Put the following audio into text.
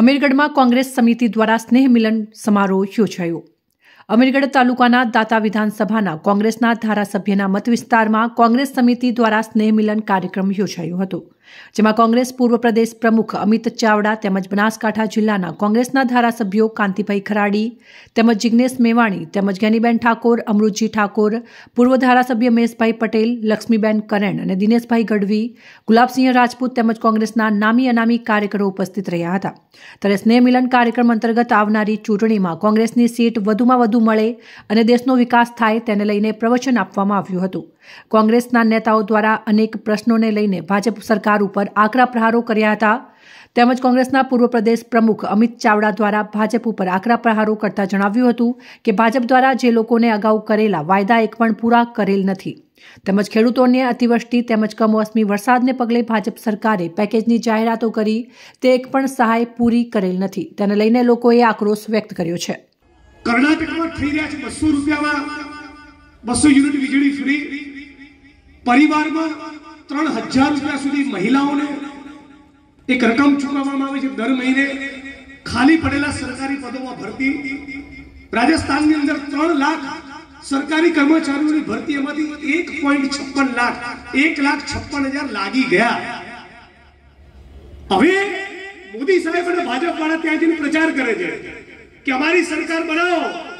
અમીરગઢમાં કોંગ્રેસ સમિતિ દ્વારા સ્નેહ મિલન સમારોહ યોજાયો અમીરગઢ તાલુકાના દાતા વિધાનસભાના કોંગ્રેસના ધારાસભ્યના મતવિસ્તારમાં કોંગ્રેસ સમિતિ દ્વારા સ્નેહ મિલન કાર્યક્રમ યોજાયો હતો જેમાં કોંગ્રેસ પૂર્વ પ્રદેશ પ્રમુખ અમિત ચાવડા તેમજ બનાસકાંઠા જિલ્લાના કોંગ્રેસના ધારાસભ્યો કાંતિભાઈ ખરાડી તેમજ જિજ્ઞેશ મેવાણી તેમજ જ્ઞાનીબેન ઠાકોર અમૃતજી ઠાકોર પૂર્વ ધારાસભ્ય મહેશભાઈ પટેલ લક્ષ્મીબેન કરણ અને દિનેશભાઈ ગઢવી ગુલાબસિંહ રાજપૂત તેમજ કોંગ્રેસના નામી અનામી કાર્યકરો ઉપસ્થિત રહ્યા હતા ત્યારે સ્નેહ મિલન કાર્યક્રમ અંતર્ગત આવનારી ચૂંટણીમાં કોંગ્રેસની સીટ વધુમાં વધુ મળે અને દેશનો વિકાસ થાય તેને લઈને પ્રવચન આપવામાં આવ્યું હતું કોંગ્રેસના નેતાઓ દ્વારા અનેક પ્રશ્નોને લઈને ભાજપ સરકાર ઉપર આકરા પ્રહારો કર્યા હતા તેમજ કોંગ્રેસના પૂર્વ પ્રદેશ પ્રમુખ અમિત ચાવડા દ્વારા ભાજપ ઉપર આકરા પ્રહારો કરતા જણાવ્યું હતું કે ભાજપ દ્વારા જે લોકોને અગાઉ કરેલા વાયદા એક પણ પૂરા કરેલ નથી તેમજ ખેડૂતોને અતિવૃષ્ટિ તેમજ કમોસમી વરસાદને પગલે ભાજપ સરકારે પેકેજની જાહેરાતો કરી તે એક પણ સહાય પૂરી કરેલ નથી તેને લઈને લોકોએ આક્રોશ વ્યક્ત કર્યો છે કર્ણાટકમાં થઈ રહ્યા છે બસો રૂપિયામાં બસો યુનિટ વીજળી ફ્રી પરિવારમાં ત્રણ હજાર રૂપિયા સુધી મહિલાઓને એક રકમ ચૂકવવામાં આવે છે દર મહિને ખાલી પડેલા સરકારી પદોમાં ભરતી રાજસ્થાનની અંદર ત્રણ લાખ સરકારી કર્મચારીઓની ભરતી એમાંથી એક પોઈન્ટ છપ્પન લાખ એક લાખ છપ્પન હજાર લાગી ગયા હવે મોદી સાહેબ અને ભાજપ વાળા ત્યાં જઈને પ્રચાર કરે છે કે અમારી સરકાર બનાવો